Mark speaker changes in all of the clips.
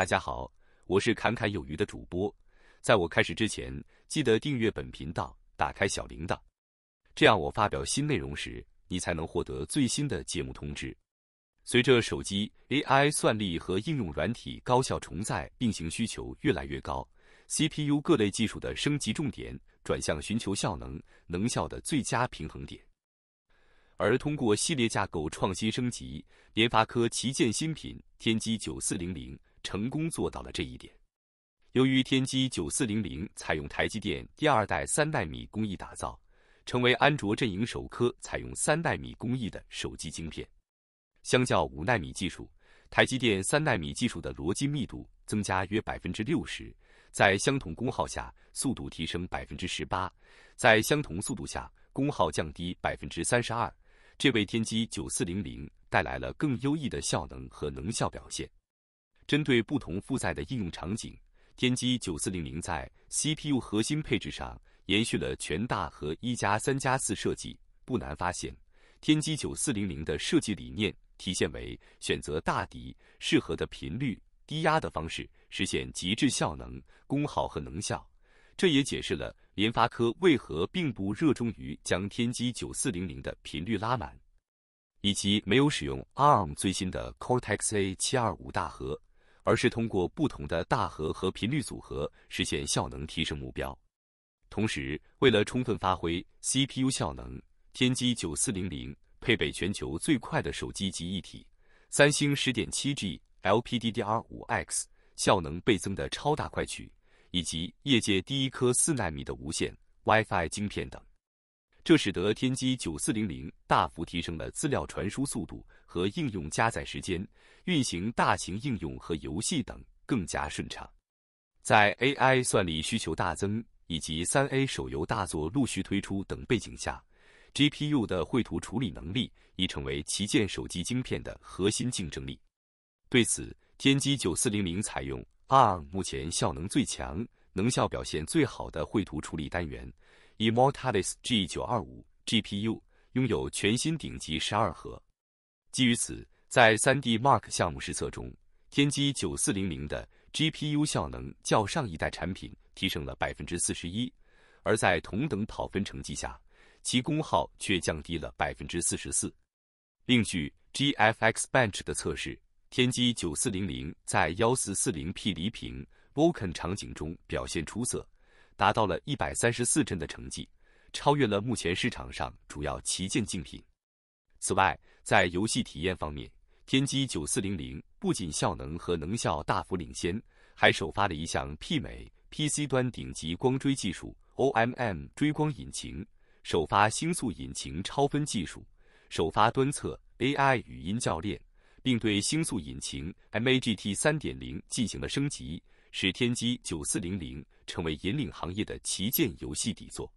Speaker 1: 大家好，我是侃侃有余的主播。在我开始之前，记得订阅本频道，打开小铃铛，这样我发表新内容时，你才能获得最新的节目通知。随着手机 AI 算力和应用软体高效重载并行需求越来越高，CPU 各类技术的升级重点转向寻求效能能效的最佳平衡点。而通过系列架构创新升级，联发科旗舰新品天玑九四零零。成功做到了这一点。由于天玑9400采用台积电第二代三纳米工艺打造，成为安卓阵营首颗采用三纳米工艺的手机晶片。相较五纳米技术，台积电三纳米技术的逻辑密度增加约百分之六十，在相同功耗下速度提升百分之十八，在相同速度下功耗降低百分之三十二，这为天玑9400带来了更优异的效能和能效表现。针对不同负载的应用场景，天玑九四零零在 CPU 核心配置上延续了全大核一加三加四设计。不难发现，天玑九四零零的设计理念体现为选择大底适合的频率、低压的方式，实现极致效能、功耗和能效。这也解释了联发科为何并不热衷于将天玑九四零零的频率拉满，以及没有使用 ARM 最新的 Cortex-A 七二五大核。而是通过不同的大核和频率组合实现效能提升目标。同时，为了充分发挥 CPU 效能，天玑9400配备全球最快的手机集一体三星 10.7G LPDDR5X，效能倍增的超大快取，以及业界第一颗4纳米的无线 WiFi 晶片等。这使得天玑9400大幅提升了资料传输速度和应用加载时间，运行大型应用和游戏等更加顺畅。在 AI 算力需求大增以及三 A 手游大作陆续推出等背景下，GPU 的绘图处理能力已成为旗舰手机晶片的核心竞争力。对此，天玑9400采用 ARM 目前效能最强、能效表现最好的绘图处理单元。Immortalis G 九二五 GPU 拥有全新顶级十二核。基于此，在 3D Mark 项目实测中，天玑九四零零的 GPU 效能较上一代产品提升了百分之四十一，而在同等跑分成绩下，其功耗却降低了百分之四十四。另据 GFXBench 的测试，天玑九四零零在 1440p 离屏 Vulkan 场景中表现出色。达到了一百三十四帧的成绩，超越了目前市场上主要旗舰竞品。此外，在游戏体验方面，天玑九四零零不仅效能和能效大幅领先，还首发了一项媲美 PC 端顶级光追技术 OMM 追光引擎，首发星速引擎超分技术，首发端测 AI 语音教练，并对星速引擎 MAGT 三点零进行了升级。使天玑九四零零成为引领行业的旗舰游戏底座。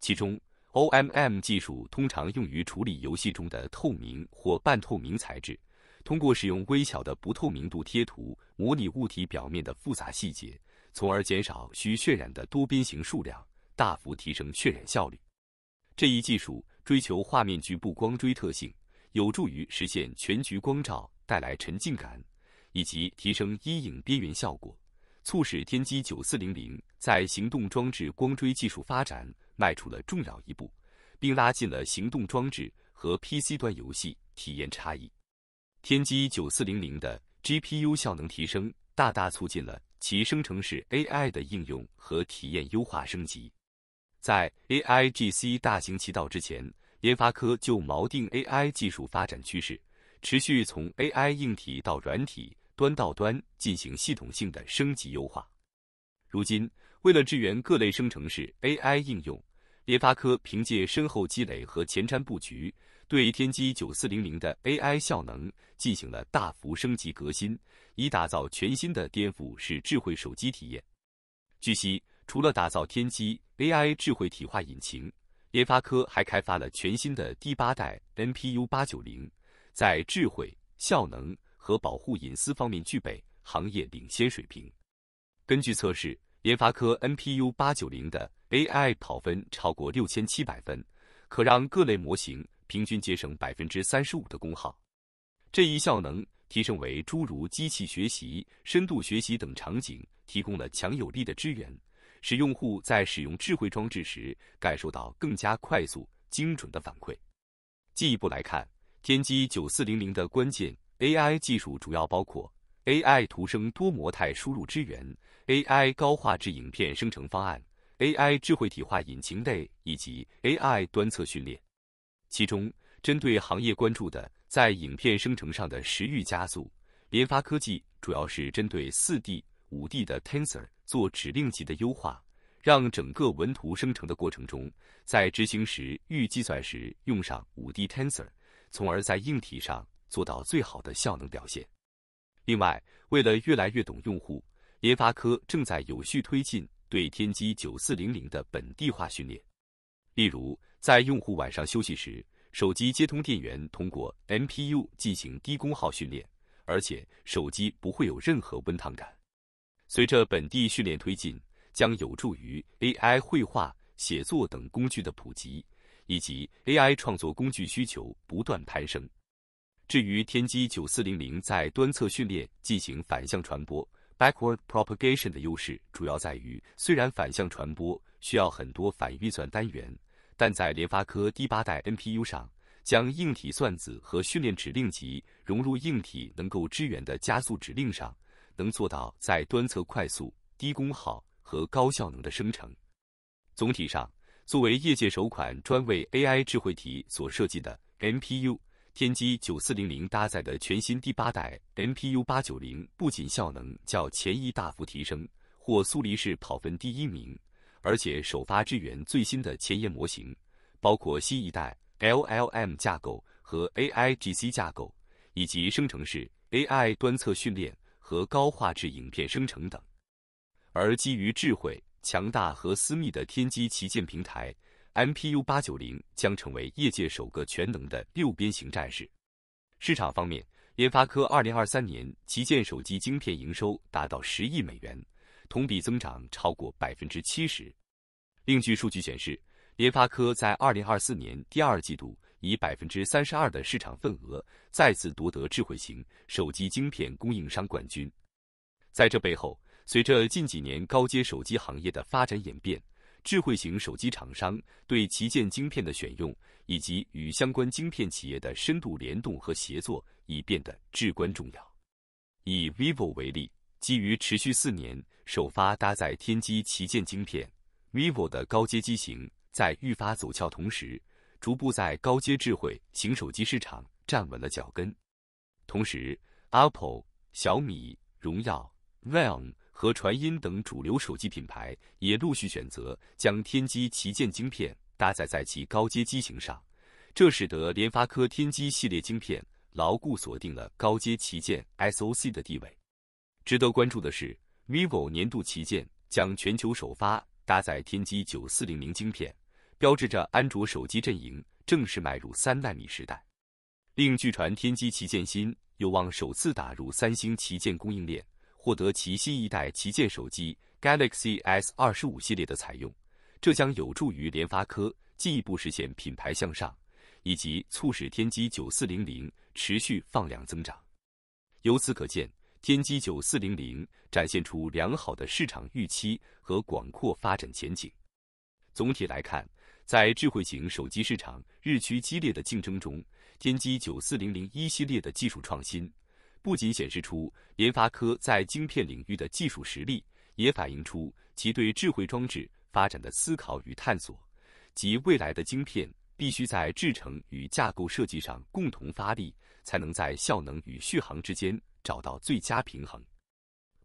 Speaker 1: 其中，OMM 技术通常用于处理游戏中的透明或半透明材质，通过使用微小的不透明度贴图模拟物体表面的复杂细节，从而减少需渲染的多边形数量，大幅提升渲染效率。这一技术追求画面局部光锥特性，有助于实现全局光照，带来沉浸感，以及提升阴影边缘效果。促使天玑9400在行动装置光追技术发展迈出了重要一步，并拉近了行动装置和 PC 端游戏体验差异。天玑9400的 GPU 效能提升，大大促进了其生成式 AI 的应用和体验优化升级。在 AI GC 大行其道之前，联发科就锚定 AI 技术发展趋势，持续从 AI 硬体到软体。端到端进行系统性的升级优化。如今，为了支援各类生成式 AI 应用，联发科凭借深厚积累和前瞻布局，对天玑九四零零的 AI 效能进行了大幅升级革新，以打造全新的颠覆式智慧手机体验。据悉，除了打造天玑 AI 智慧体化引擎，联发科还开发了全新的第八代 NPU 八九零，在智慧效能。和保护隐私方面具备行业领先水平。根据测试，联发科 NPU 八九零的 AI 跑分超过六千七百分，可让各类模型平均节省百分之三十五的功耗。这一效能提升为诸如机器学习、深度学习等场景提供了强有力的支援，使用户在使用智慧装置时感受到更加快速、精准的反馈。进一步来看，天玑九四零零的关键。AI 技术主要包括 AI 图生多模态输入支援、AI 高画质影片生成方案、AI 智慧体化引擎类以及 AI 端测训练。其中，针对行业关注的在影片生成上的时域加速，联发科技主要是针对四 D、五 D 的 Tensor 做指令级的优化，让整个文图生成的过程中，在执行时预计算时用上五 D Tensor，从而在硬体上。做到最好的效能表现。另外，为了越来越懂用户，联发科正在有序推进对天玑九四零零的本地化训练。例如，在用户晚上休息时，手机接通电源，通过 MPU 进行低功耗训练，而且手机不会有任何温烫感。随着本地训练推进，将有助于 AI 绘画、写作等工具的普及，以及 AI 创作工具需求不断攀升。至于天玑九四零零在端侧训练进行反向传播 （backward propagation） 的优势，主要在于虽然反向传播需要很多反运算单元，但在联发科第八代 NPU 上，将硬体算子和训练指令集融入硬体能够支援的加速指令上，能做到在端侧快速、低功耗和高效能的生成。总体上，作为业界首款专为 AI 智慧体所设计的 NPU。天玑九四零零搭载的全新第八代 NPU 八九零，不仅效能较前一大幅提升，获苏黎世跑分第一名，而且首发支援最新的前沿模型，包括新一代 LLM 架构和 AI GC 架构，以及生成式 AI 端侧训练和高画质影片生成等。而基于智慧、强大和私密的天玑旗舰平台。MPU 八九零将成为业界首个全能的六边形战士。市场方面，联发科二零二三年旗舰手机晶片营收达到十亿美元，同比增长超过百分之七十。另据数据显示，联发科在二零二四年第二季度以百分之三十二的市场份额再次夺得智慧型手机晶片供应商冠军。在这背后，随着近几年高阶手机行业的发展演变。智慧型手机厂商对旗舰晶片的选用，以及与相关晶片企业的深度联动和协作，已变得至关重要。以 vivo 为例，基于持续四年首发搭载天玑旗舰晶片，vivo 的高阶机型在愈发走俏同时，逐步在高阶智慧型手机市场站稳了脚跟。同时，Apple、小米、荣耀、Realme。和传音等主流手机品牌也陆续选择将天玑旗舰晶片搭载在其高阶机型上，这使得联发科天玑系列晶片牢固锁定了高阶旗舰 S O C 的地位。值得关注的是，vivo 年度旗舰将全球首发搭载天玑九四零零晶片，标志着安卓手机阵营正式迈入三纳米时代。另据传，天玑旗舰芯有望首次打入三星旗舰供应链。获得其新一代旗舰手机 Galaxy S 二十五系列的采用，这将有助于联发科进一步实现品牌向上，以及促使天玑九四零零持续放量增长。由此可见，天玑九四零零展现出良好的市场预期和广阔发展前景。总体来看，在智慧型手机市场日趋激烈的竞争中，天玑九四零零一系列的技术创新。不仅显示出联发科在晶片领域的技术实力，也反映出其对智慧装置发展的思考与探索。及未来的晶片必须在制程与架构设计上共同发力，才能在效能与续航之间找到最佳平衡。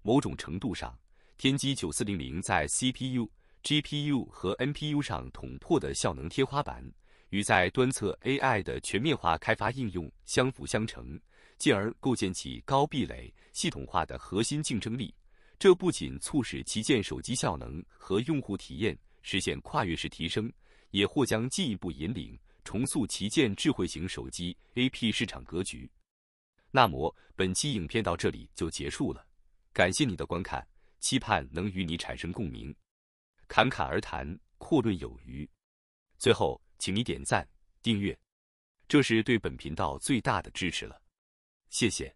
Speaker 1: 某种程度上，天玑九四零零在 CPU、GPU 和 NPU 上捅破的效能天花板，与在端侧 AI 的全面化开发应用相辅相成。进而构建起高壁垒、系统化的核心竞争力，这不仅促使旗舰手机效能和用户体验实现跨越式提升，也或将进一步引领重塑旗舰智慧型手机 A P 市场格局。那么本期影片到这里就结束了，感谢你的观看，期盼能与你产生共鸣。侃侃而谈，阔论有余。最后，请你点赞、订阅，这是对本频道最大的支持了。谢谢。